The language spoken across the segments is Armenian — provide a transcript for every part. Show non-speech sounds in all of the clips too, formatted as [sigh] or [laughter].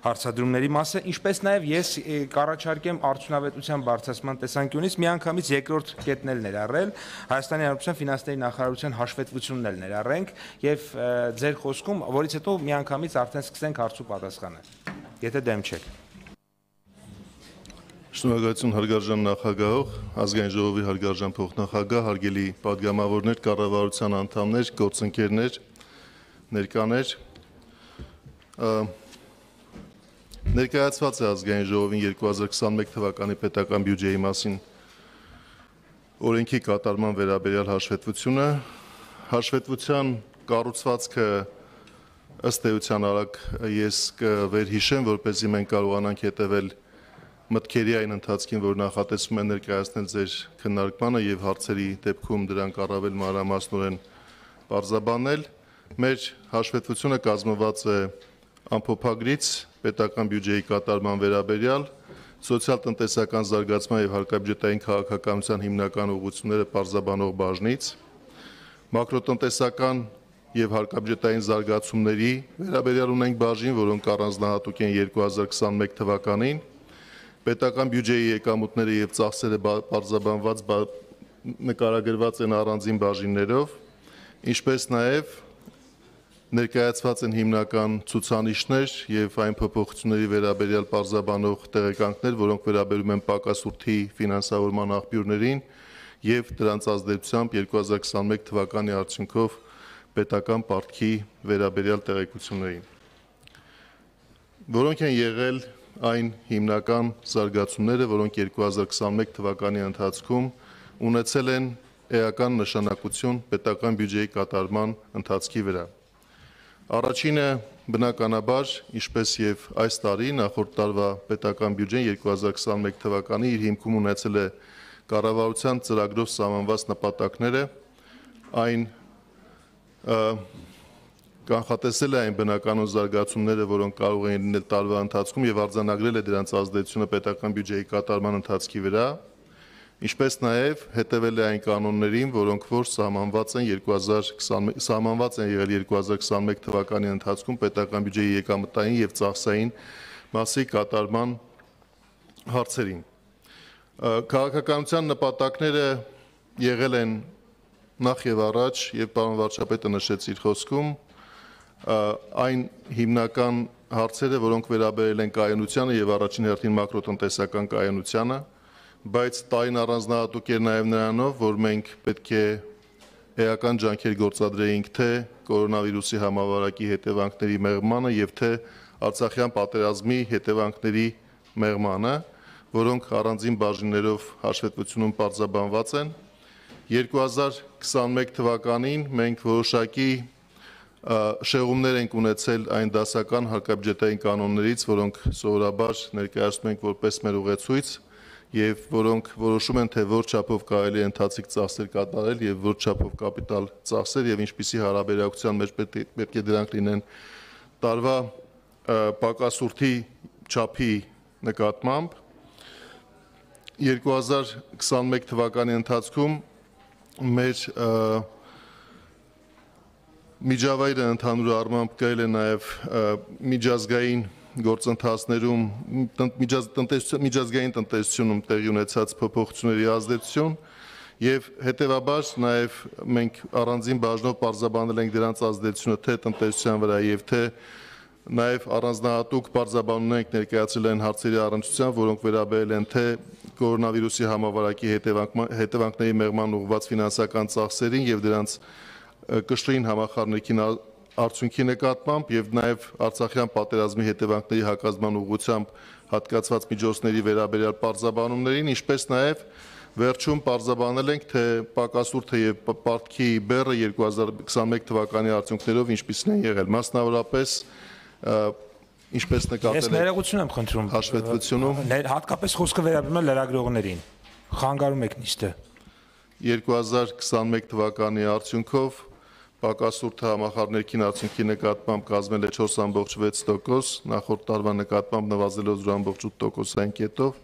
հարցադրումների մասը, ինչպես նաև ես կառաջարկեմ արդյունավետության բարձրացման տեսանկյունից միանգամից երկրորդ կետն էլ ներառել, Հայաստանի Հանրապետության ֆինանսների նախարարության հաշվետվությունն էլ ներառենք եւ ձեր խոսքում, որից հետո միանգամից արդեն սկսենք հարցու պատասխանը։ Եթե դեմ չեք։ Շնորհակալություն հարգարժան նախագահող, ազգային ժողովի հարգարժան փոխնախագահ, հարգելի падգամավորներ, կառավարության անդամներ, գործընկերներ, ներկաներ, Ներկայացված է ազգային ժողովին 2021 թվականի պետական բյուջեի մասին օրենքի կատարման վերաբերյալ հաշվետվությունը, հաշվետվության կառուցվածքը ըստ էության արագ ես կվերհիշեմ, որպեսզի մենք կարողանանք հետևել մտքերի այն ընթացքին, որ նախատեսում են ներկայացնել ձեր քննարկմանը եւ հարցերի դեպքում դրանք առավել մանրամասնորեն բարձաբանել։ Մեր հաշվետվությունը կազմված է ամփոփագրից, պետական բյուջեի կատարման վերաբերյալ սոցիալ-տնտեսական զարգացման եւ հարկաբյուջետային քաղաքականության հիմնական ուղղությունները պարզաբանող բաժնից մակրոտնտեսական եւ հարկաբյուջետային զարգացումների վերաբերյալ ունենք բաժին, որոնք առանձնահատուկ են 2021 թվականին։ Պետական բյուջեի եկամուտները եւ ծախսերը պարզաբանված նկարագրված են առանձին բաժիններով, ինչպես նաեւ ներկայացված են հիմնական ցուցանիշներ եւ այն փոփոխությունների վերաբերյալ պարզաբանող տեղեկանքներ, որոնք վերաբերում են պակասուրթի ֆինանսավորման աղբյուրներին եւ դրանց ազդեցությամբ 2021 թվականի արդյունքով պետական պարտքի վերաբերյալ տեղեկություններին, որոնք են եղել այն հիմնական զարգացումները, որոնք 2021 թվականի ընթացքում ունեցել են էական նշանակություն պետական բյուջեի կատարման ընթացքի վրա։ Առաջինը բնականաբար, ինչպես եւ այս տարի նախորդ տարվա պետական բյուջեն 2021 թվականի իր հիմքում ունեցել է կառավարության ծրագրով սահմանված նպատակները, այն կանխատեսել է այն բնականոն զարգացումները, որոնք կարող էին լինել տարվա ընթացքում եւ արձանագրել է դրանց ազդեցությունը պետական բյուջեի կատարման ընթացքի վրա, ինչպես նաև հետևել է այն կանոններին, որոնք որ սահմանված են 2020 սահմանված են եղել 2021 թվականի ընթացքում պետական բյուջեի եկամտային եւ ծախսային մասի կատարման հարցերին։ Քաղաքականության նպատակները եղել են նախ եւ առաջ եւ պարոն վարչապետը նշեց իր խոսքում այն հիմնական հարցերը, որոնք վերաբերել են կայունությանը եւ առաջին հերթին մակրոտնտեսական կայունությանը, կայունությանը բայց տային առանձնահատուկ էր նաև նրանով, որ մենք պետք է էական ջանքեր գործադրեինք թե կորոնավիրուսի համավարակի հետևանքների մեղմանը եւ թե Արցախյան պատերազմի հետևանքների մեղմանը, որոնք առանձին բաժիններով հաշվետվությունում պարզաբանված են։ 2021 թվականին մենք որոշակի շեղումներ ենք ունեցել այն դասական հարկաբյուջետային կանոններից, որոնք սովորաբար ներկայացնում ենք որպես մեր ուղեցույց եւ որոնք որոշում են թե որ չափով կարելի է ընթացիկ ծախսեր կատարել եւ որ չափով կապիտալ ծախսեր եւ ինչպիսի հարաբերակցության մեջ պետք է դրանք լինեն տարվա պակասուրթի չափի նկատմամբ 2021 թվականի ընթացքում մեր միջավայրը ընդհանուր առմամբ կայել է նաև միջազգային գործընթացներում միջազգային տնտեսությունում տեղի ունեցած փոփոխությունների ազդեցություն եւ հետեւաբար նաեւ մենք առանձին բաժնով բարձաբանել ենք դրանց ազդեցությունը թե տնտեսության վրա եւ թե նաեւ առանձնահատուկ բարձաբանում ենք ներկայացրել այն հարցերի առնչությամբ, որոնք վերաբերել են թե կորոնավիրուսի համավարակի հետևանքների մեղման ուղղված ֆինանսական ծախսերին եւ դրանց կշռին համախառնիքին արդյունքի նկատմամբ եւ նաեւ Արցախյան պատերազմի հետևանքների հակազդման ուղղությամբ հատկացված միջոցների վերաբերյալ պարզաբանումներին, ինչպես նաեւ վերջում պարզաբանել ենք, թե Պակասուրթը եւ Պարտքի բեռը 2021 թվականի արդյունքներով ինչպիսին են եղել, մասնավորապես ինչպես նկատել Ես ներողություն եմ խնդրում հաշվետվությունում հատկապես խոսքը վերաբերում է լրագրողներին խանգարում եք նիստը 2021 թվականի արդյունքով Պակասուրթը համախառ ներքին արդյունքի նկատմամբ կազմել է 4.6%, նախորդ տարվա նկատմամբ նվազելով 0.8%-ային կետով,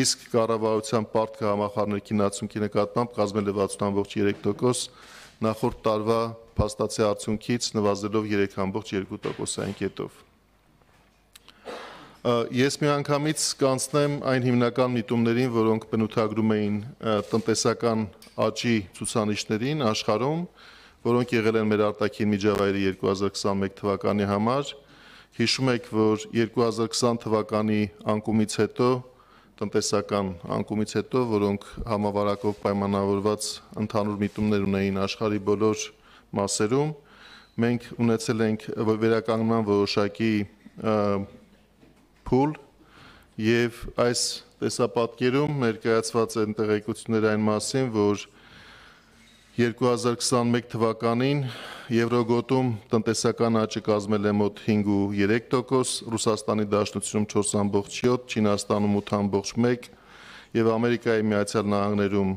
իսկ կառավարության պարտքը համախառ ներքին արդյունքի նկատմամբ կազմել է 60.3%, նախորդ տարվա փաստացի արդյունքից նվազելով 3.2%-ային կետով։ Ես միանգամից կանցնեմ այն հիմնական միտումներին, որոնք բնութագրում էին տնտեսական աճի ցուցանիշներին աշխարհում, որոնք եղել են մեր արտաքին միջավայրի 2021 թվականի համար։ Հիշում եք, որ 2020 թվականի անկումից հետո տնտեսական անկումից հետո, որոնք համավարակով պայմանավորված ընդհանուր միտումներ ունեին աշխարի բոլոր մասերում, մենք ունեցել ենք վերականգնման որոշակի փուլ եւ այս տեսապատկերում ներկայացված են տեղեկություններ այն մասին, որ 2021 թվականին Եվրոգոտում տնտեսական աճը կազմել է մոտ 5.3%, Ռուսաստանի Դաշնությունում 4.7, Չինաստանում 8.1 եւ Ամերիկայի Միացյալ Նահանգներում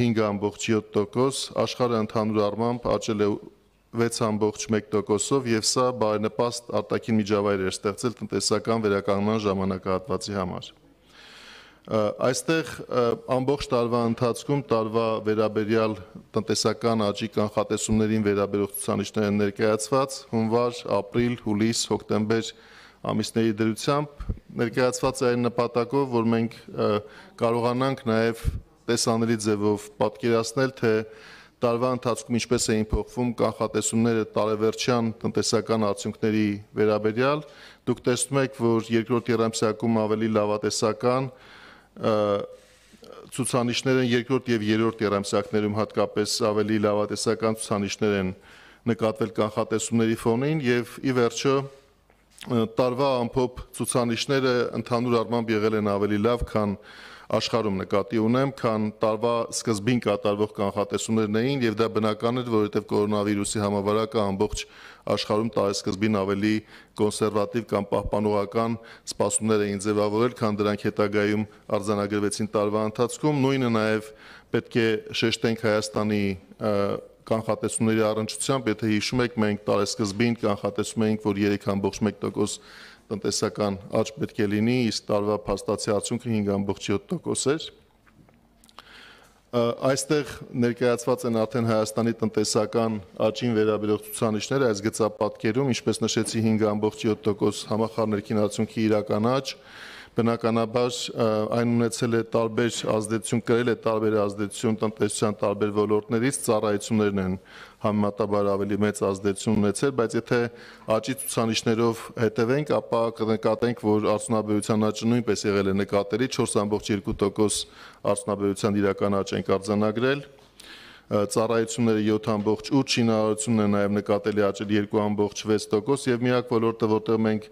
5.7%, աշխարհը ընդհանուր առմամբ աճել է 6.1%-ով եւ սա բարենպաստ արտաքին միջավայր էր ստեղծել տնտեսական վերականգնման ժամանակահատվածի համար։ Այստեղ ամբողջ տարվա ընթացքում տարվա վերաբերյալ տնտեսական աճի կանխատեսումներին վերաբերող ցուցանիշները ներկայացված հունվար, ապրիլ, հուլիս, հոկտեմբեր ամիսների դրությամբ ներկայացված այն նպատակով, որ մենք կարողանանք նաև տեսանելի ձևով պատկերացնել, թե տարվա ընթացքում ինչպես էին փոխվում կանխատեսումները տարեվերջյան տնտեսական արդյունքների վերաբերյալ։ Դուք տեսնում եք, որ երկրորդ երամսյակում ավելի լավատեսական ցուցանիշներ են երկրորդ եւ երրորդ երամսյակներում հատկապես ավելի լավատեսական ցուցանիշներ են նկատվել կանխատեսումների ֆոնին եւ ի վերջո տարվա ամփոփ ցուցանիշները ընդհանուր առմամբ եղել են ավելի լավ, քան աշխարհում նկատի ունեմ, քան տարվա սկզբին կատարվող կանխատեսումներն էին եւ դա բնական էր, որովհետեւ կորոնավիրուսի համավարակը ամբողջ աշխարհում տարեսկզբին ավելի կոնսերվատիվ կամ պահպանողական սպասումներ էին ձևավորել, քան դրանք հետագայում արձանագրվեցին տարվա ընթացքում։ Նույնը նաև պետք է շեշտենք Հայաստանի կանխատեսումների առնչությամբ, եթե հիշում եք, մենք տարեսկզբին կանխատեսում էինք, որ 3.1% տնտեսական աճ պետք է լինի, իսկ տարվա փաստացի արդյունքը 5.7% էր։ Այստեղ ներկայացված են արդեն Հայաստանի տնտեսական աճին վերաբերող ցուցանիշները այս գծապատկերում, ինչպես նշեցի 5.7% համախառն ներքին արդյունքի իրական աճ, բնականաբար այն ունեցել է տարբեր ազդեցություն, կրել է տարբեր ազդեցություն տնտեսության տարբեր ոլորտներից, ծառայություններն են համեմատաբար ավելի մեծ ազդեցություն ունեցել, բայց եթե աճի ցուցանիշներով հետևենք, ապա կնկատենք, որ արդյունաբերության աճը նույնպես եղել է նկատելի 4.2% արդյունաբերության իրական աճ ենք արձանագրել ծառայությունները 7.8, շինարարությունն է նաև նկատելի աճել 2.6% եւ միակ ոլորտը, որտեղ մենք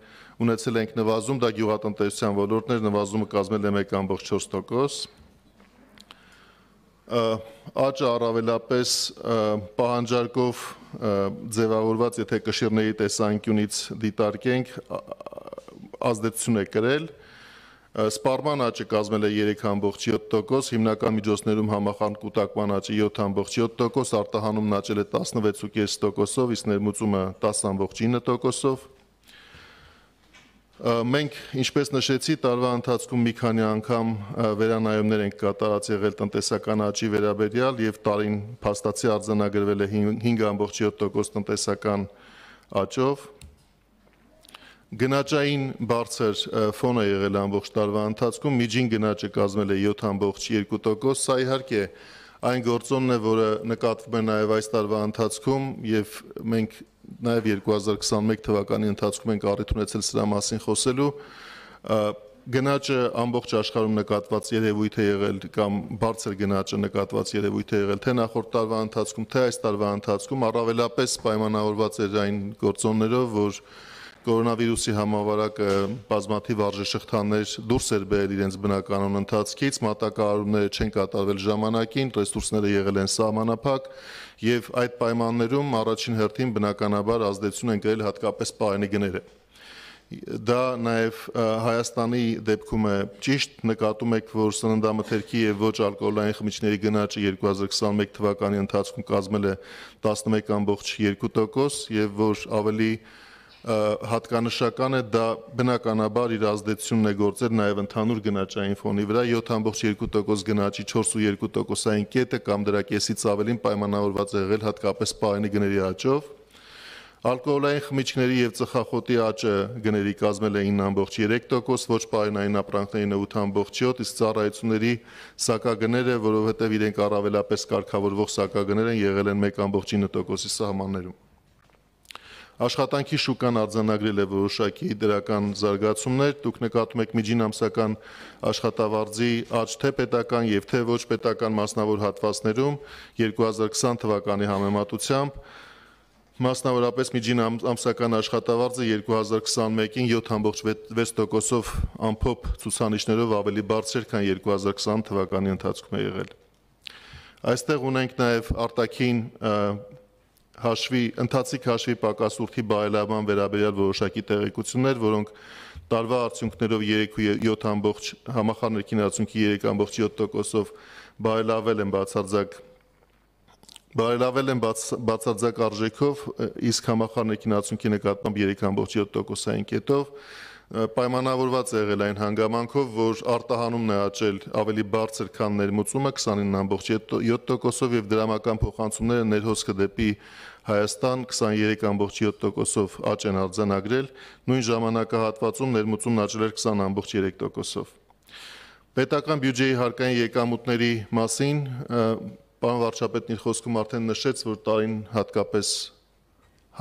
ունեցել ենք նվազում, դա գյուղատնտեսության ոլորտն էր, նվազումը կազմել է 1.4% աճը առավելապես պահանջարկով ձևավորված, եթե կշիռների տեսանկյունից դիտարկենք, ազդեցություն է կրել։ Սպարման աճը կազմել է 3.7%, հիմնական միջոցներում համախառն կուտակման աճը 7.7%, արտահանումն աճել է 16.5%-ով, իսկ ներմուծումը 10.9%-ով։ Մենք, ինչպես նշեցի, տարվա ընթացքում մի քանի անգամ վերանայումներ ենք կատարած եղել տնտեսական աճի վերաբերյալ եւ տարին փաստացի արձանագրվել է 5.7% տնտեսական աճով։ Գնաճային բարձր ֆոնը եղել ամբողջ տարվա ընթացքում, միջին գնաճը կազմել է 7.2%, սա իհարկե այն գործոնն է, որը նկատվում է նաև այս տարվա ընթացքում եւ մենք նաև 2021 թվականի ընթացքում ենք առիթ ունեցել սրա մասին խոսելու գնաճը ամբողջ աշխարհում նկատված երևույթ է եղել կամ բարձր գնաճը նկատված երևույթ է եղել թե նախորդ տարվա ընթացքում թե այս տարվա ընթացքում առավելապես պայմանավորված էր այն գործոններով որ կորոնավիրուսի համավարակը բազմաթիվ արժեշղթաներ դուրս էր բերել իրենց բնականոն ընթացքից, մատակարարումները չեն կատարվել ժամանակին, ռեսուրսները եղել են սահմանափակ եւ այդ պայմաններում առաջին հերթին բնականաբար ազդեցություն են կրել հատկապես պարենի գները։ Դա նաև Հայաստանի դեպքում է ճիշտ նկատում եք, որ սննդամթերքի եւ ոչ ալկոհոլային խմիչքների գնաճը 2021 թվականի ընթացքում կազմել է 11.2% եւ որ ավելի հատկանշական է դա բնականաբար իր ազդեցությունն է գործել նաև ընդհանուր գնաճային ֆոնի վրա 7.2% գնաճի 4.2%-ային կետը կամ դրա կեսից ավելին պայմանավորված է եղել հատկապես պարենի գների աճով Ալկոհոլային խմիչքների եւ ծխախոտի աճը գների կազմել է 9.3%, ոչ պարենային ապրանքներին 8.7, իսկ ծառայությունների սակագները, որովհետեւ իրենք առավելապես կարգավորվող սակագներ են, եղել են 1.9%-ի սահմաններում։ Աշխատանքի շուկան արձանագրել է որոշակի դրական զարգացումներ, դուք նկատում եք միջին ամսական աշխատավարձի աճ թե պետական եւ թե ոչ պետական մասնավոր հատվածներում 2020 թվականի համեմատությամբ Մասնավորապես միջին ամսական աշխատավարձը 2021-ին 7.6%-ով ամփոփ ցուցանիշներով ավելի բարձր էր, քան 2020 թվականի ընթացքում է եղել։ Այստեղ ունենք նաև արտաքին հաշվի ընթացիկ հաշվի պակասուրթի բարելավման վերաբերյալ որոշակի տեղեկություններ, որոնք տարվա արդյունքներով 3.7 ամբողջ համախառներքին արդյունքի 3.7%-ով բարելավել են բացարձակ բարելավել են բաց, բացարձակ արժեքով, իսկ համախառներքին արդյունքի նկատմամբ 3.7%-ային կետով պայմանավորված է եղել այն հանգամանքով, որ արտահանումն է աճել ավելի բարձր, քան ներմուծումը 29.7%-ով եւ դրամական փոխանցումները ներհոսքը դեպի Հայաստան 23.7%-ով աճ են արձանագրել, նույն ժամանակահատվածում ներմուծումն աճել էր 20.3%-ով։ Պետական բյուջեի հարկային եկամուտների մասին պարոն վարչապետն իր խոսքում արդեն նշեց, որ տարին հատկապես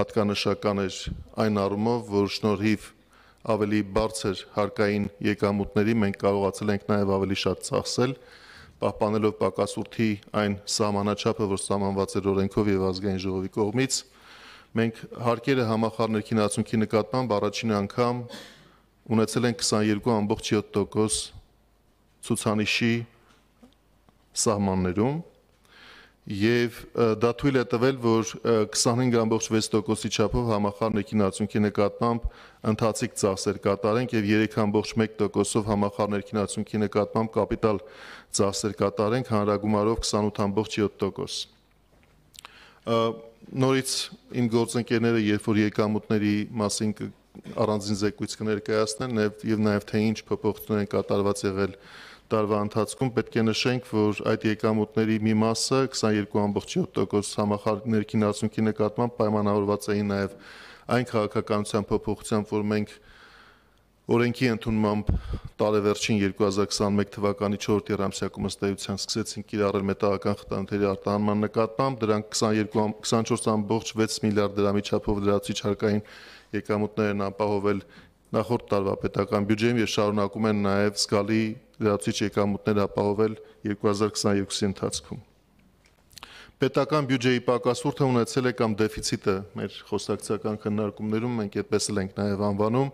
հատկանշական էր այն առումով, որ շնորհիվ ավելի բարձր հարկային եկամուտների մենք կարողացել ենք նաև ավելի շատ ծախսել, պահպանելով պակասուրթի այն սահմանաչափը, որ սահմանված էր օրենքով եւ ազգային ժողովի կողմից։ Մենք հարկերը համախառ ներքին ացունքի նկատմամբ առաջին անգամ ունեցել են 22.7% ցուցանիշի սահմաններում եւ դա թույլ է տվել, որ 25.6%-ի չափով համախառն ներքին արդյունքի նկատմամբ ընթացիկ ծախսեր կատարենք եւ 3.1%-ով համախառն ներքին արդյունքի նկատմամբ կապիտալ ծախսեր կատարենք հանրագումարով 28.7%։ Նորից իմ գործընկերները, երբ որ եկամուտների մասին առանձին զեկույց կներկայացնեն եւ նաեւ թե ինչ փոփոխություններ են կատարված եղել եղ տարվա ընթացքում պետք է նշենք, որ այդ եկամուտների մի մասը 22.7% համախառն ներքին արդյունքի նկատմամբ պայմանավորված էին նաև այն քաղաքականության փոփոխությամբ, որ մենք օրենքի ընդունմամբ տարեվերջին 2021 թվականի 4-րդ երամսյակում ըստեյության սկսեցինք կիրառել մետաղական խտանութերի արտահանման նկատմամբ, դրանք 22 24.6 միլիարդ դրամի չափով դրացի չարկային եկամուտներ են ապահովել 2021 նախորդ տարվա պետական բյուջեում եւ շարունակում են նաեւ զգալի լրացուցիչ եկամուտներ ապահովել 2022-ի ընթացքում։ Պետական բյուջեի պակասուրդը ունեցել է կամ դեֆիցիտը մեր խոսակցական քննարկումներում մենք այդպես էլ ենք նաև անվանում,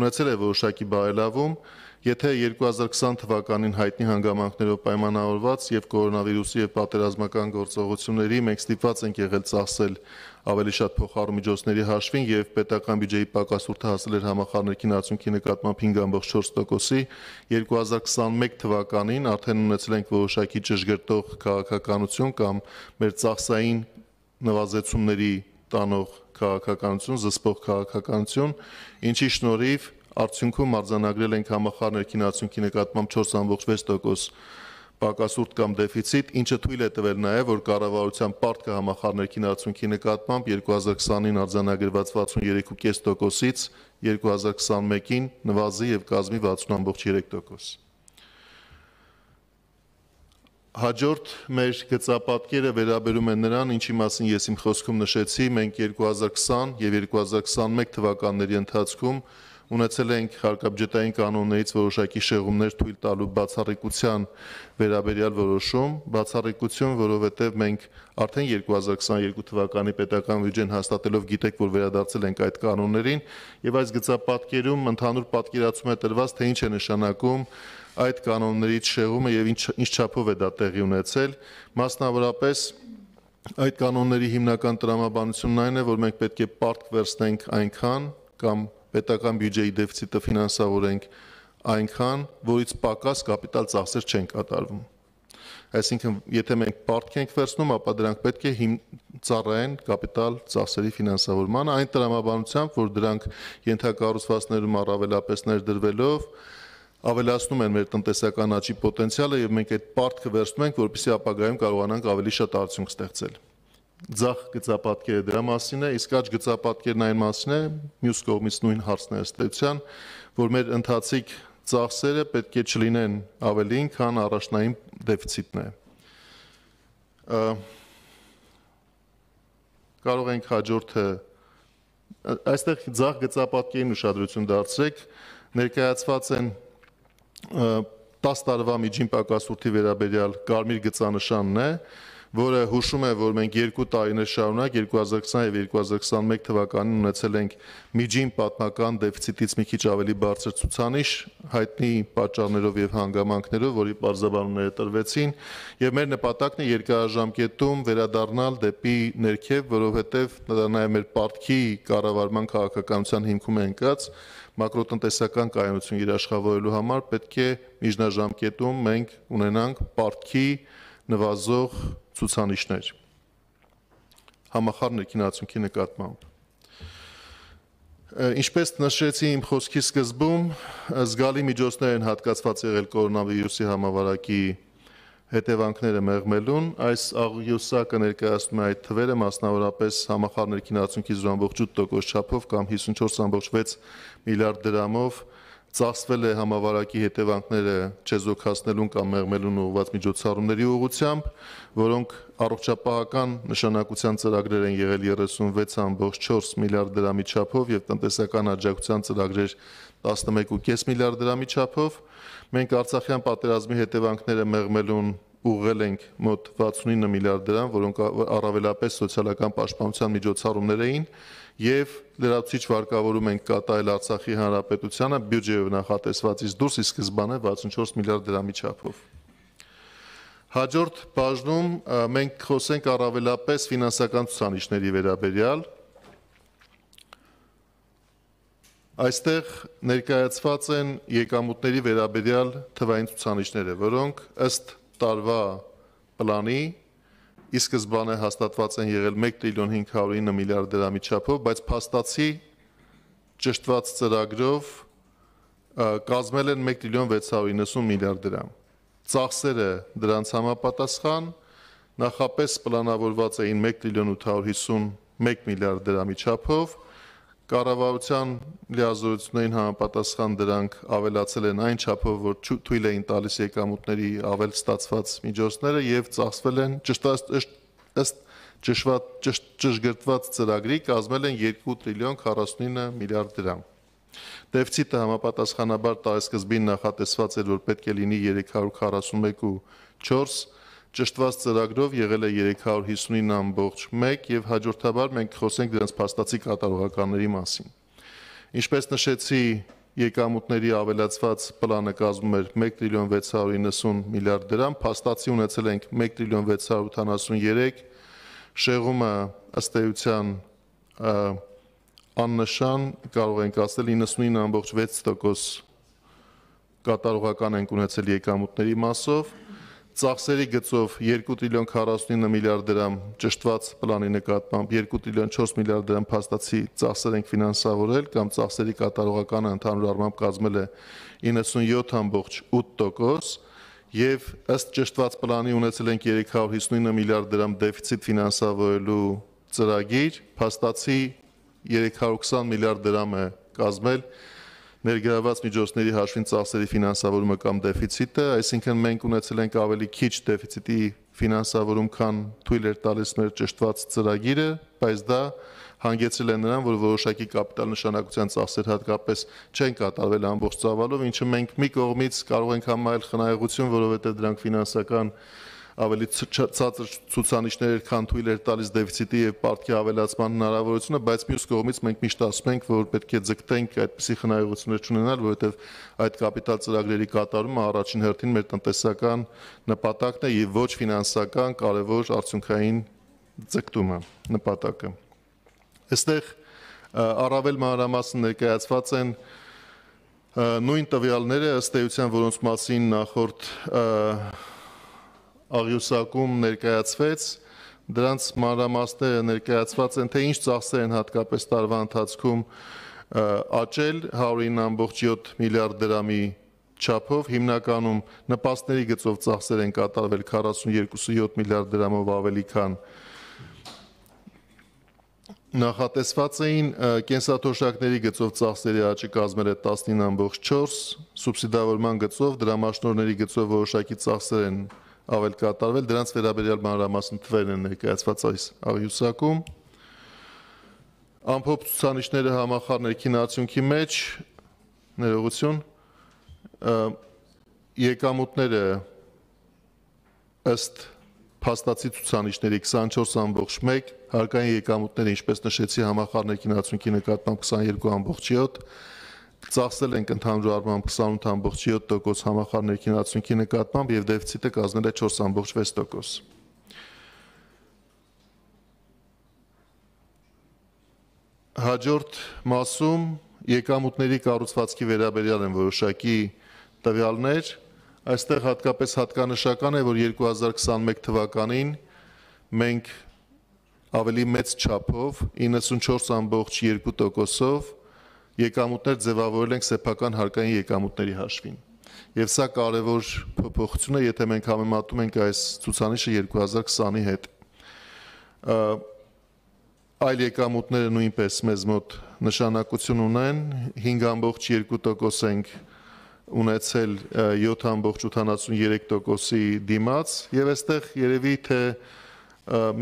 ունեցել է որոշակի բարելավում, եթե 2020 թվականին հայտնի հանգամանքներով պայմանավորված եւ կորոնավիրուսի եւ պատերազմական գործողությունների մենք ստիպված ենք եղել ծախսել ավելի շատ փոխառու միջոցների հաշվին եւ պետական բյուջեի պակասուրդը հասել էր համախառներքին արդյունքի նկատմամբ 5.4%-ի 2021 թվականին արդեն ունեցել ենք որոշակի ճշգրտող քաղաքականություն կամ մեր ծախսային նվազեցումների տանող քաղաքականություն, զսպող քաղաքականություն, ինչի շնորհիվ արդյունքում արձանագրել ենք համախառ ներքին արդյունքի նկատմամբ 4.6% պակասուրտ կամ դեֆիցիտ, ինչը թույլ է տվել նաև, որ կառավարության պարտքը համախառներքին արդյունքի նկատմամբ 2020-ին արձանագրված 63.5%-ից 2021-ին նվազի եւ կազմի 60.3%։ Հաջորդ մեր գծապատկերը վերաբերում է նրան, ինչի մասին ես իմ խոսքում նշեցի, մենք 2020 եւ 2021 թվականների ընթացքում ունեցել ենք հարկաբջետային կանոններից որոշակի շեղումներ թույլ տալու բացառիկության վերաբերյալ որոշում, բացառիկություն, որովհետև մենք արդեն 2022 թվականի պետական բյուջեն հաստատելով գիտեք, որ վերադարձել ենք այդ կանոններին, եւ այս գծապատկերում ընդհանուր պատկերացում է տրված, թե ինչ է նշանակում այդ կանոններից շեղումը եւ ինչ ինչ չափով է դա տեղի ունեցել մասնավորապես այդ կանոնների հիմնական տրամաբանությունն այն է որ մենք պետք է պարտք վերցնենք այնքան կամ պետական բյուջեի դեֆիցիտը ֆինանսավորենք այնքան, որից պակաս կապիտալ ծախսեր չեն կատարվում։ Այսինքն, եթե մենք պարտք ենք վերցնում, ապա դրանք պետք է հիմ ծառայեն կապիտալ ծախսերի ֆինանսավորմանը այն տրամաբանությամբ, որ դրանք ենթակառուցվածքներում առավելապես ներդրվելով ավելացնում են մեր տնտեսական աճի պոտենցիալը եւ մենք այդ պարտքը վերցնում ենք, որպեսզի ապագայում կարողանանք ավելի շատ արդյունք ստեղծել։ Ձախ գծապատկերը դրա մասին է, իսկ աջ գծապատկերն այն մասին է, մյուս կողմից նույն հարցն է ստեցյան, որ մեր ընթացիկ ծախսերը պետք է չլինեն ավելին, քան առաջնային դեֆիցիտն է։ Կարող ենք հաջորդը այստեղ ձախ գծապատկերին ուշադրություն դարձրեք, ներկայացված են 10 տարվա միջին պակասուրթի վերաբերյալ կարմիր գծանշանն է, որը հուշում է, որ մենք 2 տարիներ շարունակ 2020 եւ 2021 թվականին ունեցել ենք միջին պատմական դեֆիցիտից մի քիչ ավելի բարձր ցուցանիշ հայտնի պատճառներով եւ հանգամանքներով, որի բարձաբանումները տրվեցին, եւ մեր նպատակն է երկարաժամկետում վերադառնալ դեպի ներքև, որովհետեւ դա նաեւ մեր պարտքի կառավարման քաղաքականության հիմքում է ընկած մակրոտնտեսական կայունություն երաշխավորելու համար պետք է միջնաժամկետում մենք ունենանք պարտքի նվազող ցուցանիշներ համախառն ներքինացումքի նկատմամբ։ Ինչպես նշեցի իմ խոսքի սկզբում, զգալի միջոցներ են հատկացված եղել կորոնավիրուսի համավարակի հետևանքները մեղմելուն, այս աղյուսակը ներկայացնում է այդ թվերը մասնավորապես համախառ ներքին արձունքի 0.8% չափով կամ 54.6 միլիարդ դրամով ծախսվել է համավարակի հետևանքները չեզոքացնելուն կամ մեղմելուն ուղված միջոցառումների ուղղությամբ, որոնք առողջապահական նշանակության ծրագրեր են եղել 36.4 միլիարդ դրամի չափով եւ տնտեսական աջակցության ծրագրեր 11.5 միլիարդ դրամի չափով։ Մենք Արցախյան պատերազմի հետևանքները մեղմելուն ուղղել ենք մոտ 69 միլիարդ դրամ, որոնք առավելապես սոցիալական պաշտպանության միջոցառումներ էին եւ լրացուցիչ վարկավորում ենք կատարել Արցախի հանրապետությանը բյուջեով նախատեսվածից դուրս ի սկզբանե 64 միլիարդ դրամի չափով։ Հաջորդ բաժնում մենք խոսենք առավելապես ֆինանսական ցուցանիշների վերաբերյալ։ Այստեղ ներկայացված են եկամուտների վերաբերյալ թվային ցուցանիշները, որոնք ըստ տարվա պլանի ի սկզբանե հաստատված են եղել 1 տրիլիոն 509 միլիարդ դրամի չափով, բայց փաստացի ճշտված ծրագրով կազմել են 1 տրիլիոն 690 միլիարդ դրամ։ Ծախսերը դրանց համապատասխան նախապես պլանավորված էին 1 տրիլիոն 851 միլիարդ դրամի չափով, Կառավարության լիազորություններին համապատասխան դրանք ավելացել են այն չափով, որ թույլ էին տալիս եկամուտների ավել ստացված միջոցները եւ ծախսվել են ճշտած ըստ ճշված ճշգրտված ծրագրի կազմել են 2 տրիլիոն 49 միլիարդ դրամ։ Դեֆիցիտը համապատասխանաբար տարեսկզբին նախատեսված էր, որ պետք է լինի 341.4 ճշտված ծրագրով եղել է 359.1 եւ հաջորդաբար մենք խոսենք դրանց փաստացի կատարողականների մասին։ Ինչպես նշեցի, եկամուտների ավելացված պլանը կազմում էր 1 տրիլիոն 690 միլիարդ դրամ, փաստացի ունեցել ենք 1 տրիլիոն 673 շեղումը ըստ էության աննշան կարող ենք ասել 99.6% կատարողական ենք ունեցել եկամուտների մասով ծախսերի գծով 2 տրիլիոն 49 միլիարդ դրամ ճշտված պլանի նկատմամբ 2 տրիլիոն 4 միլիարդ դրամ փաստացի ծախսեր ենք ֆինանսավորել կամ ծախսերի կատարողականը ընդհանուր առմամբ կազմել է 97.8% եւ ըստ ճշտված պլանի ունեցել ենք 359 միլիարդ դրամ դեֆիցիտ ֆինանսավորելու ծրագիր, փաստացի 320 միլիարդ դրամ է կազմել 2021 ներգրաված միջոցների հաշվին ծախսերի ֆինանսավորումը կամ դեֆիցիտը, այսինքն մենք ունեցել ենք ավելի քիչ դեֆիցիտի ֆինանսավորում, քան թույլ էր տալիս մեր ճշտված ծրագիրը, բայց դա հանգեցրել է նրան, որ որոշակի կապիտալ նշանակության ծախսեր հատկապես չեն կատարվել ամբողջ ծավալով, ինչը մենք մի կողմից կարող ենք համարել խնայողություն, որովհետև դրանք ֆինանսական ավելի ցածր ցուցանիշներ էր, քան թույլ էր տալիս դեֆիցիտի եւ պարտքի ավելացման հնարավորությունը, բայց մյուս կողմից մենք միշտ ասում ենք, որ պետք է ձգտենք այդպիսի խնայողություններ չունենալ, որովհետեւ այդ կապիտալ ծրագրերի կատարումը առաջին հերթին մեր տնտեսական նպատակն է եւ ոչ ֆինանսական կարեւոր արդյունքային ձգտումը նպատակը։ Այստեղ առավել մանրամասն ներկայացված են նույն տվյալները ըստ էության, որոնց մասին նախորդ և, աղյուսակում ներկայացվեց, դրանց մանրամասները ներկայացված են, թե ինչ ծախսեր են հատկապես տարվա ընթացքում աճել 109.7 միլիարդ դրամի չափով, հիմնականում նպաստների գծով ծախսեր են կատարվել 42.7 միլիարդ դրամով ավելի քան նախատեսված էին կենսաթոշակների գծով ծախսերի աճը կազմել է 19.4, սուբսիդավորման գծով, դրամաշնորհների գծով որոշակի ծախսեր են ավել կատարվել, դրանց վերաբերյալ մանրամասն թվերն են ներկայացված այս աղյուսակում։ Ամփոփ ցուցանիշները համախառ ներքին արդյունքի մեջ ներողություն եկամուտները ըստ փաստացի ցուցանիշների 24.1 հարկային եկամուտները ինչպես նշեցի համախառ ներքին արդյունքի նկատմամբ 22.7 ծախսել ենք ընդհանուր առմամբ 28.7% համախառն ներքին արտացոլքի նկատմամբ եւ դեֆիցիտը կազմել է 4.6%։ Հաջորդ մասում եկամուտների կառուցվածքի վերաբերյալ են որոշակի տվյալներ։ Այստեղ հատկապես հատկանշական է, որ 2021 թվականին մենք ավելի մեծ չափով 94.2%-ով եկամուտներ ձևավորել ենք սեփական հարկային եկամուտների հաշվին։ Եվ սա կարևոր փոփոխություն է, եթե մենք համեմատում ենք այս ցուցանիշը 2020-ի հետ։ Այլ եկամուտները նույնպես մեզ մոտ նշանակություն ունեն, 5.2% ենք ունեցել 7.83%-ի դիմաց, եւ այստեղ երևի թե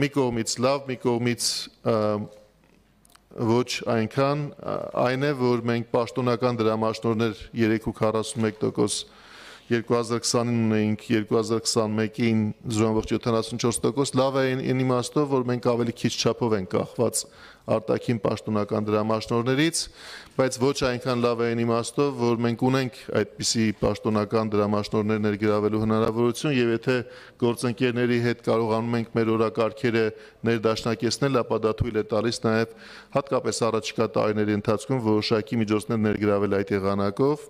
մի կողմից լավ, մի կողմից և ոչ այնքան, այն է, որ մենք պաշտոնական դրամաշնորներ 3.41% 2020-ին ունեինք 2021-ին 0.74%, լավ է այն իմաստով, որ մենք ավելի քիչ չափով ենք կախված արտաքին պաշտոնական դրամաշնորներից, բայց ոչ այնքան լավ է այն իմաստով, որ մենք ունենք այդպիսի պաշտոնական դրամաշնորներ ներգրավելու հնարավորություն եւ եթե գործընկերների հետ կարողանում ենք մեր օրակարգերը ներդաշնակեցնել, ապա դա թույլ է տալիս նաեւ հատկապես առաջիկա տարիների ընթացքում որոշակի միջոցներ ներգրավել այդ եղանակով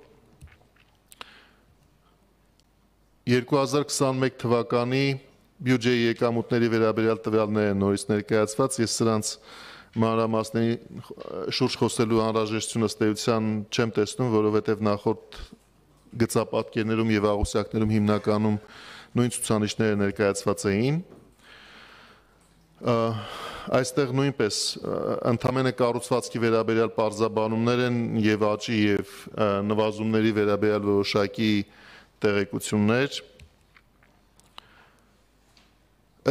2021 թվականի բյուջեի եկամուտների վերաբերյալ տվյալները նորից ներկայացված, ես սրանց մանրամասների շուրջ խոսելու անհրաժեշտությունը ստեյության չեմ տեսնում, որովհետև նախորդ գծապատկերներում եւ աղյուսակներում հիմնականում նույն ցուցանիշները ներկայացված էին։ Այստեղ նույնպես ընդամենը կառուցվածքի վերաբերյալ պարզաբանումներ են եւ աճի եւ նվազումների վերաբերյալ որոշակի և տեղեկություններ,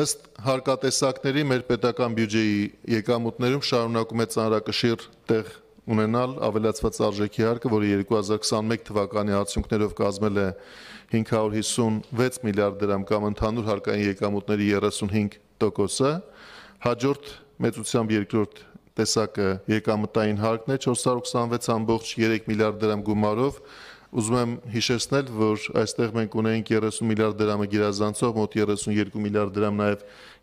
ըստ հարկատեսակների մեր պետական բյուջեի եկամուտներում շարունակում է ծանրակշիռ տեղ ունենալ ավելացված արժեքի հարկը, որը 2021 թվականի արդյունքներով կազմել է 556 միլիարդ դրամ կամ ընդհանուր հարկային եկամուտների 35%-ը, հաջորդ մեծությամբ երկրորդ տեսակը եկամտային հարկն է 426.3 միլիարդ դրամ գումարով, Ուզում եմ հիշեցնել, որ այստեղ մենք ունենք 30 միլիարդ դրամը գերազանցող, մոտ 32 միլիարդ դրամ նաև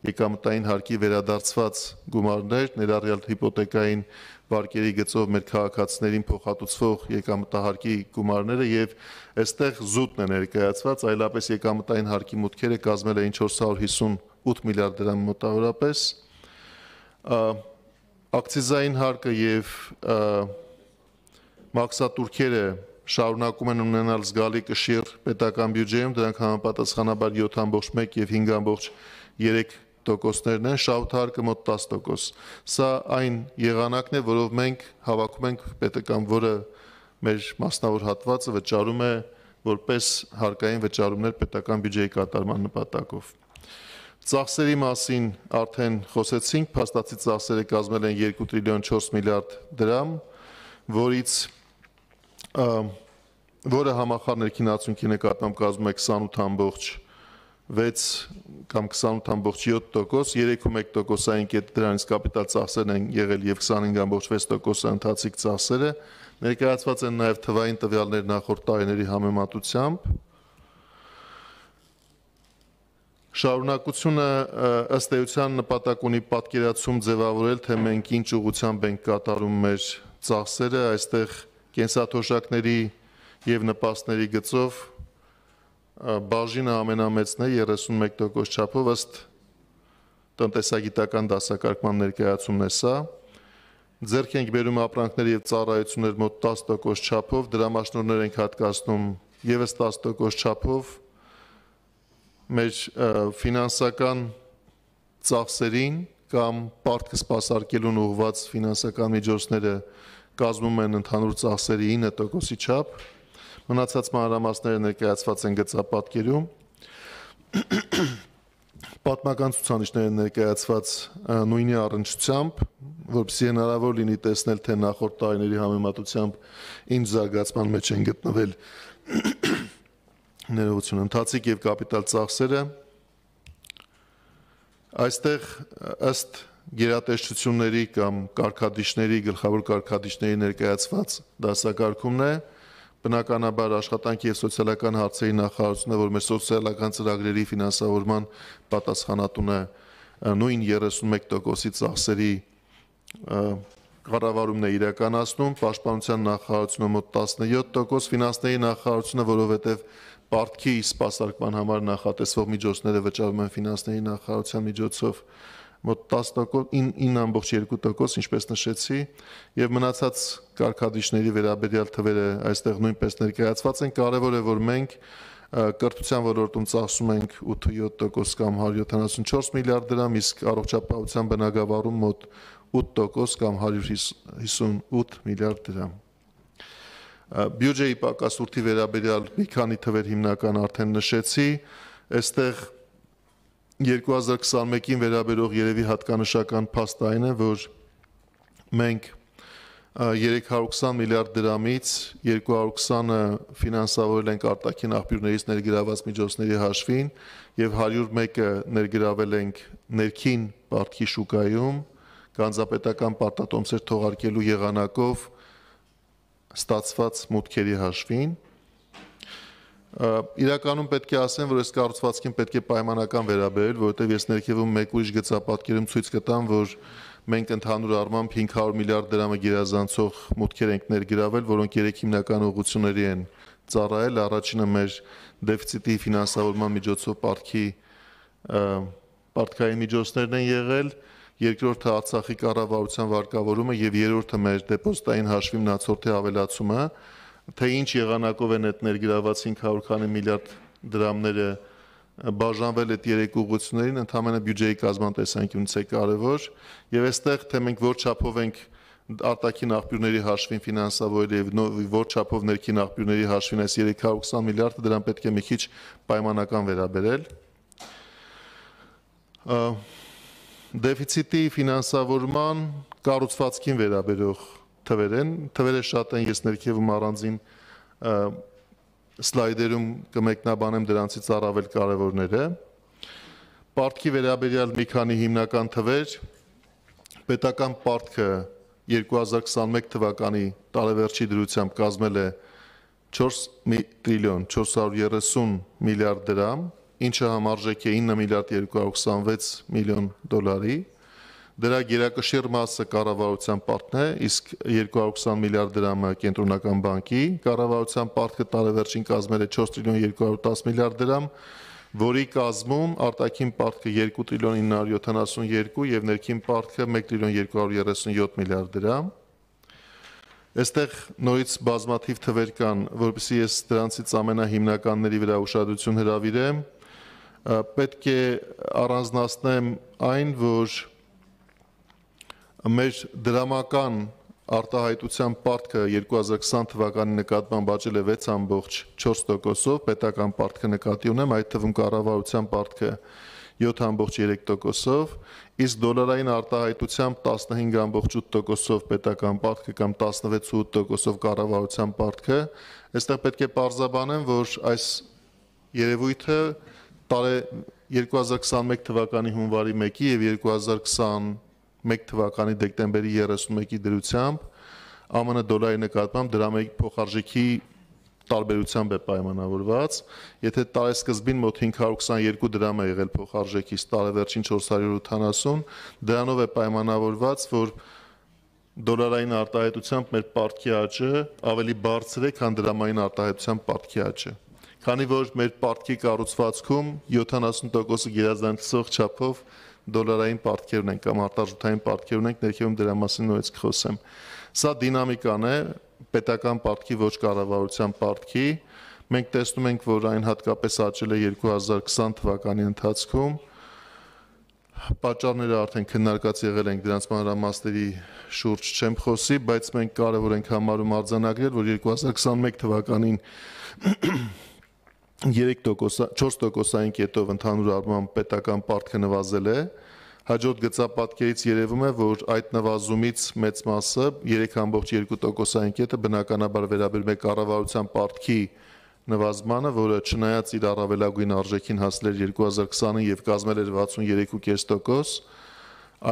եկամտային հարկի վերադարձված գումարներ, ներառյալ հիպոթեկային վարկերի գծով մեր քաղաքացիներին փոխհատուցվող եկամտահարկի գումարները եւ այստեղ զուտն է ներկայացված, այլապես եկամտային հարկի մուտքերը կազմել էին 458 միլիարդ դրամ մոտավորապես։ Ակցիզային հարկը եւ մաքսատուրքերը շարունակում են ունենալ զգալի կշիռ պետական բյուջեում, դրանք համապատասխանաբար 7.1 եւ 5.3 տոկոսներն են, շահութարկը մոտ 10 տոկոս։ Սա այն եղանակն է, որով մենք հավաքում ենք պետական, որը մեր մասնավոր հատվածը վճարում է որպես հարկային վճարումներ պետական բյուջեի կատարման նպատակով։ Ծախսերի մասին արդեն խոսեցինք, փաստացի ծախսերը կազմել են 2 տրիլիոն 4 միլիարդ դրամ, որից 1 որը համախառ ներքին ացունքի նկատմամբ կազմում է 28.6 կամ 28.7%, 3.1%-ային կետ դրանից կապիտալ ծախսերն են եղել եւ 25.6%-ը ընթացիկ ծախսերը։ Ներկայացված են նաեւ թվային տվյալներ նախորդ տարիների համեմատությամբ։ Շարունակությունը ըստ էության նպատակ ունի պատկերացում ձևավորել, թե մենք ինչ ուղղությամբ ենք կատարում մեր ծախսերը, այստեղ կենսաթոշակների եւ նպաստների գծով բաժինը ամենամեծն է 31% չափով ըստ տնտեսագիտական դասակարգման ներկայացումն է սա։ Ձերք ենք բերում ապրանքներ եւ ծառայություններ մոտ 10% չափով, դրամաշնորներ ենք հատկացնում եւս 10% չափով մեր ֆինանսական ծախսերին կամ պարտքը սпасարկելուն ուղված ֆինանսական միջոցները 10% կազմում են ընդհանուր ծախսերի 9%-ի չափ։ Մնացած մանրամասները ներկայացված են գծապատկերում։ [clears throat] Պատմական ցուցանիշները ներկայացված նույնի առնչությամբ, որովհետև հնարավոր լինի տեսնել, թե նախորդ տարիների համեմատությամբ ինչ զարգացման մեջ են գտնվել [clears throat] ներողություն, ընթացիկ եւ կապիտալ ծախսերը։ Այստեղ ըստ գերատեսչությունների կամ կարգադիշների գլխավոր կարգադիշների ներկայացված դասակարգումն է բնականաբար աշխատանքի եւ սոցիալական հարցերի նախարարությունը որ մեր սոցիալական ծրագրերի ֆինանսավորման պատասխանատուն է նույն 31%-ի ծախսերի կառավարումն է իրականացնում, պաշտպանության նախարարությունը մոտ 17%, ֆինանսների նախարարությունը, որովհետև պարտքի սպասարկման համար նախատեսվող միջոցները վճարվում են ֆինանսների նախարարության միջոցով, մոտ 10.9.2%, ինչպես նշեցի, եւ մնացած կարգադրիչների վերաբերյալ թվերը այստեղ նույնպես ներկայացված են։ Կարևոր է, որ մենք կրթության ոլորտում ծախսում ենք 8.7% կամ 174 միլիարդ դրամ, իսկ առողջապահության բնագավառում մոտ 8% կամ 158 միլիարդ դրամ։ Բյուջեի պակասուրտի վերաբերյալ մի քանի թվեր հիմնական արդեն նշեցի, այստեղ 2021-ին վերաբերող երևի հատկանշական փաստը այն է, որ մենք 320 միլիարդ դրամից 220-ը ֆինանսավորել ենք արտաքին աղբյուրներից ներգրաված միջոցների հաշվին եւ 101-ը ներգրավել ենք ներքին բարդքի շուկայում գանձապետական պարտատոմսեր թողարկելու եղանակով ստացված մուտքերի հաշվին Իրականում պետք է ասեմ, որ այս կառուցվածքին պետք է պայմանական վերաբերել, որովհետև ես ներքևում մեկ ուրիշ գծապատկերում ցույց կտամ, որ մենք ընդհանուր առմամբ 500 միլիարդ դրամը գերազանցող մուտքեր ենք ներգրավել, որոնք երեք հիմնական ուղղությունների են ծառայել։ Առաջինը մեր դեֆիցիտի ֆինանսավորման միջոցով պարտքի պարտքային միջոցներն են եղել, երկրորդը Արցախի կառավարության վարկավորումը եւ երրորդը մեր դեպոզիտային հաշվի մնացորդի ավելացումը թե ինչ եղանակով են այդ ներգրաված 500 քանի միլիարդ դրամները բաժանվել այդ երեք ուղղություններին, ընդհանրապես բյուջեի կազմման տեսանկյունից է կարևոր, եւ այստեղ թե մենք որ չափով ենք արտաքին աղբյուրների հաշվին ֆինանսավորել եւ որ չափով ներքին աղբյուրների հաշվին այս 320 միլիարդը դրան պետք է մի քիչ պայմանական վերաբերել։ Դեֆիցիտի ֆինանսավորման կառուցվածքին վերաբերող թվեր են, թվերը շատ են, ես ներքևում առանձին սլայդերում կմեկնաբանեմ դրանցից առավել կարևորները։ Պարտքի վերաբերյալ մի քանի հիմնական թվեր, պետական պարտքը 2021 թվականի տարեվերջի դրությամբ կազմել է 4 տրիլիոն 430 միլիարդ դրամ, ինչը համարժեք է 9 միլիարդ 226 միլիոն դոլարի, դրա գերակշիռ մասը կառավարության պարտքն է, իսկ 220 միլիարդ դրամը կենտրոնական բանկի կառավարության պարտքը տարեվերջին կազմել է 4 տրիլիոն 210 միլիարդ դրամ, որի կազմում արտաքին պարտքը 2 տրիլիոն 972 եւ ներքին պարտքը 1 տրիլիոն 237 միլիարդ դրամ։ Այստեղ նորից բազմաթիվ թվեր կան, որովհետեւ ես դրանցից ամենահիմնականների վրա ուշադրություն հրավիրեմ։ Պետք է առանձնացնեմ այն, որ մեր դրամական արտահայտության պարտքը 2020 թվականի նկատմամբ աճել է 6.4%-ով, պետական պարտքը նկատի ունեմ, այդ թվում կառավարության պարտքը 7.3%-ով, իսկ դոլարային արտահայտությամբ 15.8%-ով պետական պարտքը կամ 16.8%-ով կառավարության պարտքը։ Այստեղ պետք է բարձաբանեմ, որ այս երևույթը տարե 2021 թվականի հունվարի 1-ի եւ 2020 1 թվականի դեկտեմբերի 31-ի դրությամբ ԱՄՆ դոլարի նկատմամբ դրամի փոխարժեքի տարբերությամբ է պայմանավորված։ Եթե տարեսկզբին մոտ 522 դրամ է եղել փոխարժեքից, տարեվերջին 480, դրանով է պայմանավորված, որ դոլարային արտահայտությամբ մեր պարտքի աճը ավելի բարձր է, քան դրամային արտահայտությամբ պարտքի աճը։ Քանի որ մեր պարտքի կառուցվածքում 70%-ը գերազանցող չափով դոլարային պարտքեր ունենք կամ արտարժութային պարտքեր ունենք, ներքևում դրա մասին նորից կխոսեմ։ Սա դինամիկան է, պետական պարտքի ոչ կառավարության պարտքի։ Մենք տեսնում ենք, որ այն հատկապես աճել է 2020 թվականի ընթացքում։ Պաճառները արդեն քննարկած եղել են դրանց մանրամասների շուրջ չեմ խոսի, բայց մենք կարևոր ենք համարում արձանագրել, որ 2021 թվականին 3%, 4%-ային կետով ընդհանուր առմամբ պետական պարտքը նվազել է։ Հաջորդ գծապատկերից երևում է, որ այդ նվազումից մեծ մասը 3.2%-ային կետը բնականաբար վերաբերում է կառավարության պարտքի նվազմանը, որը չնայած իր առավելագույն արժեքին հասել էր 2020-ին եւ կազմել էր 63.5%,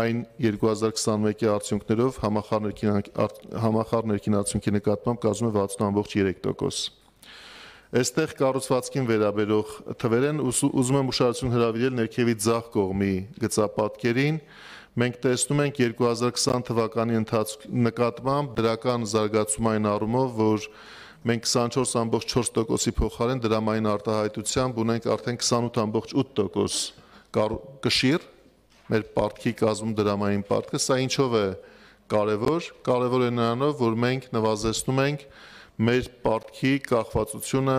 այն 2021-ի արդյունքներով համախառ ներքին համախառ ներքին արդյունքի նկատմամբ կազմում է 60.3%։ Այստեղ կառուցվածքին վերաբերող թվերեն ուզում եմ ուշադրություն հրավիրել ներքևի ցախ կողմի գծապատկերին։ Մենք տեսնում ենք 2020 թվականի նկատմամբ դրական զարգացումային առումով, որ մենք 24.4%-ի փոխարեն դրամային արտահայտությամբ ունենք արդեն 28.8% կշիռ մեր պարտքի կազմում դրամային պարտքը։ Սա ինչով է կարևոր։ Կարևոր է նրանով, որ մենք նվազեցնում ենք մեր պարտքի կախվածությունը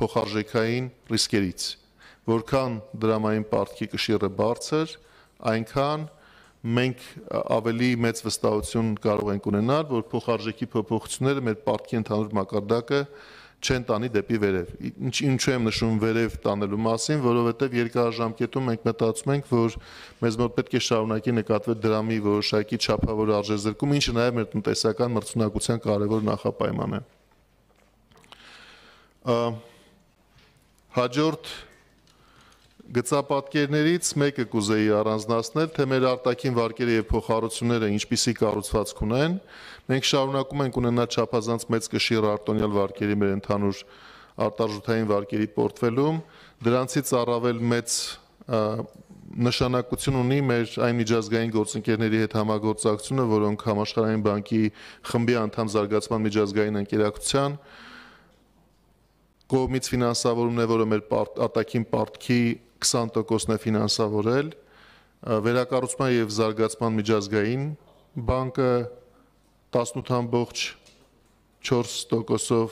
փոխարժեքային ռիսկերից։ Որքան դրամային պարտքի կշիռը բարձր, այնքան մենք ավելի մեծ վստահություն կարող ենք ունենալ, որ փոխարժեքի փոփոխությունները մեր պարտքի ընդհանուր մակարդակը չեն տանի դեպի վերև։ Ինչ ինչու եմ նշում վերև տանելու մասին, որովհետև երկարաժամկետում մենք մտածում ենք, որ մեզ մոտ պետք է շարունակի նկատվել դրամի որոշակի չափավոր արժեզրկում, ինչը նաև մեր տնտեսական մրցունակության կարևոր նախապայման է։ Հաջորդ գծապատկերներից մեկը կուզեի առանձնացնել, թե մեր արտաքին վարկերը եւ փոխառությունները ինչպիսի կառուցվածք ունեն։ Մենք շարունակում ենք ունենալ չափազանց մեծ կշիռ արտոնյալ վարկերի մեր ընդհանուր արտարժութային վարկերի պորտֆելում, դրանցից առավել մեծ նշանակություն ունի մեր այն միջազգային գործընկերների հետ համագործակցությունը, որոնք համաշխարհային բանկի խմբի անդամ զարգացման միջազգային ընկերակցության կողմից ֆինանսավորումն է, որը մեր արտաքին պարտքի 20%-ն է ֆինանսավորել, վերակառուցման եւ զարգացման միջազգային բանկը 18.4%-ով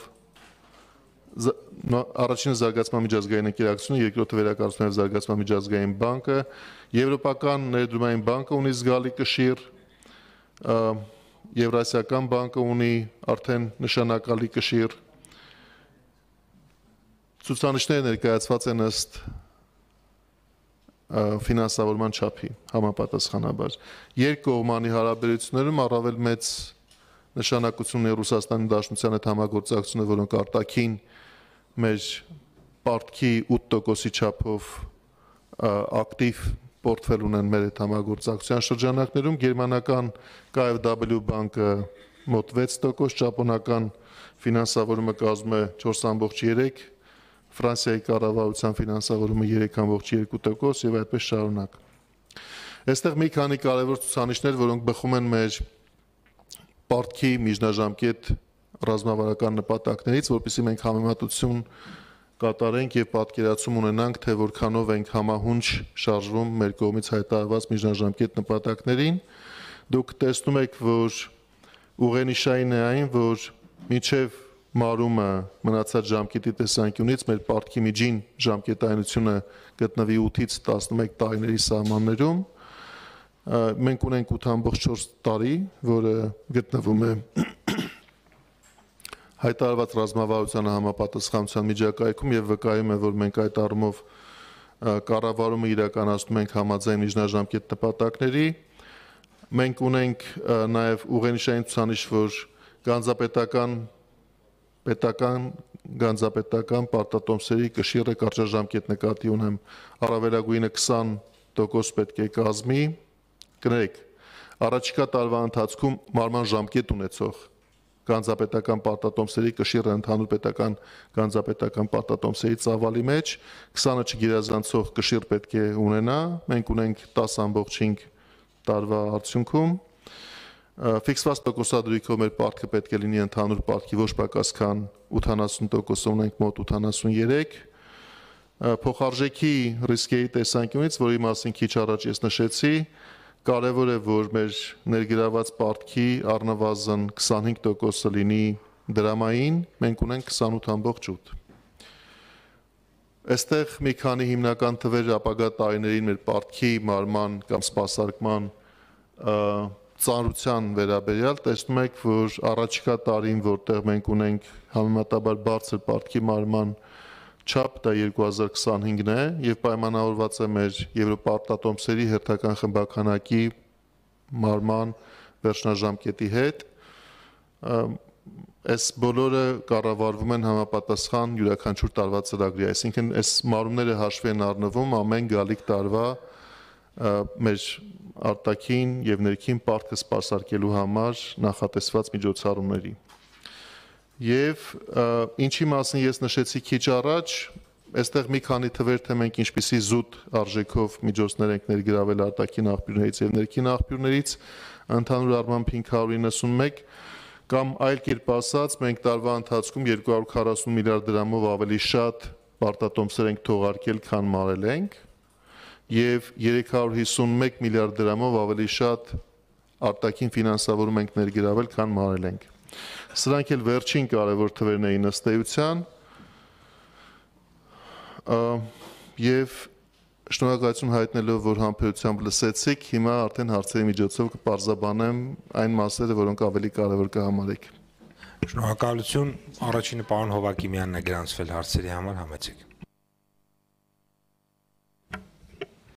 առաջինը զարգացման միջազգային ընկերակցությունը, երկրորդը վերակառուցման եւ զարգացման միջազգային բանկը, եվրոպական ներդրումային բանկը ունի զգալի կշիռ, Եվրասիական բանկը ունի արդեն նշանակալի կշիռ 0.5 Ցուցանիշները ներկայացված են ըստ ֆինանսավորման չափի համապատասխանաբար։ Երկկողմանի հարաբերություններում առավել մեծ նշանակությունն է Ռուսաստանի Դաշնության հետ համագործակցությունը, որոնք արտաքին մեր պարտքի 8%-ի չափով ակտիվ պորտֆել ունեն մեր այդ համագործակցության շրջանակներում գերմանական KfW բանկը մոտ 6%, ճապոնական ֆինանսավորումը կազմում է 4.3 Ֆրանսիայի կառավարության ֆինանսավորումը 3.2% եւ այդպես շարունակ։ Այստեղ մի քանի կարևոր ցուցանիշներ, որոնք բխում են մեր պարտքի միջնաժամկետ ռազմավարական նպատակներից, որովհետեւ մենք համեմատություն կատարենք եւ պատկերացում ունենանք, թե որքանով ենք համահունչ շարժվում մեր կողմից հայտարարված միջնաժամկետ նպատակներին։ Դուք տեսնում եք, որ ուղենիշային է այն, որ միջև մարումը մնացած ժամկետի տեսանկյունից մեր պարտքի միջին ժամկետայնությունը գտնվի 8-ից 11 տարիների սահմաններում մենք ունենք 8.4 տարի, որը գտնվում է [clears throat] հայտարարված ռազմավարության համապատասխանության միջակայքում եւ վկայում է, որ մենք այդ առումով կառավարումը իրականացնում ենք համաձայն միջնաժամկետ նպատակների։ Մենք ունենք նաեւ ուղենիշային ցուցանիշ, որ գանձապետական պետական գանձապետական պարտատոմսերի կշիռը կարճաժամկետ նկատի ունեմ առավելագույնը 20% պետք է կազմի կներեք առաջիկա տարվա ընթացքում մարման ժամկետ ունեցող գանձապետական պարտատոմսերի կշիռը ընդհանուր պետական գանձապետական պարտատոմսերի ծավալի մեջ 20-ը չգերազանցող կշիռ պետք է ունենա մենք ունենք 10.5 տարվա արդյունքում ֆիքսված տոկոսադրույքով մեր պարտքը պետք է լինի ընդհանուր պարտքի ոչ պակաս քան 80%-ով, ունենք մոտ 83 փոխարժեքի ռիսկերի տեսանկյունից, որի մասին քիչ առաջ ես նշեցի, կարևոր է, որ մեր ներգրաված պարտքի առնվազն 25%-ը լինի դրամային, մենք ունենք 28.8 Այստեղ մի քանի հիմնական թվեր ապագա տարիներին մեր պարտքի մարման կամ սպասարկման ծանրության վերաբերյալ տեսնում եք, որ առաջիկա տարին, որտեղ մենք ունենք համեմատաբար բարձր պարտքի մարման չափ դա 2025-ն է եւ պայմանավորված է մեր Եվրոպարտատոմսերի հերթական խմբականակի մարման վերջնաժամկետի հետ այս բոլորը կառավարվում են համապատասխան յուրաքանչյուր տարվա ծրագրի այսինքն այս մարումները հաշվի են առնվում ամեն գալիք տարվա մեր արտաքին եւ ներքին պարտքը սպասարկելու համար նախատեսված միջոցառումների։ Եվ ինչի մասին ես նշեցի քիչ առաջ, այստեղ մի քանի թվեր թե մենք ինչպիսի զուտ արժեքով միջոցներ ենք ներգրավել արտաքին աղբյուրներից եւ ներքին աղբյուրներից, ընդհանուր առմամբ 591 կամ այլ կերպ ասած, մենք տարվա ընթացքում 240 միլիարդ դրամով ավելի շատ պարտատոմսեր ենք թողարկել, քան մարել ենք, եւ 351 միլիարդ դրամով ավելի շատ արտաքին ֆինանսավորում ենք ներգրավել, քան մարել ենք։ Սրանք էլ վերջին կարևոր թվերն էին ըստ էության։ Եվ շնորհակալություն հայտնելով, որ համբերությամբ լսեցիք, հիմա արդեն հարցերի միջոցով կպարզաբանեմ այն մասերը, որոնք ավելի կարևոր կհամարեք։ Շնորհակալություն առաջինը պարոն Հովակիմյանն է գրանցվել հարցերի համար, համեցեք։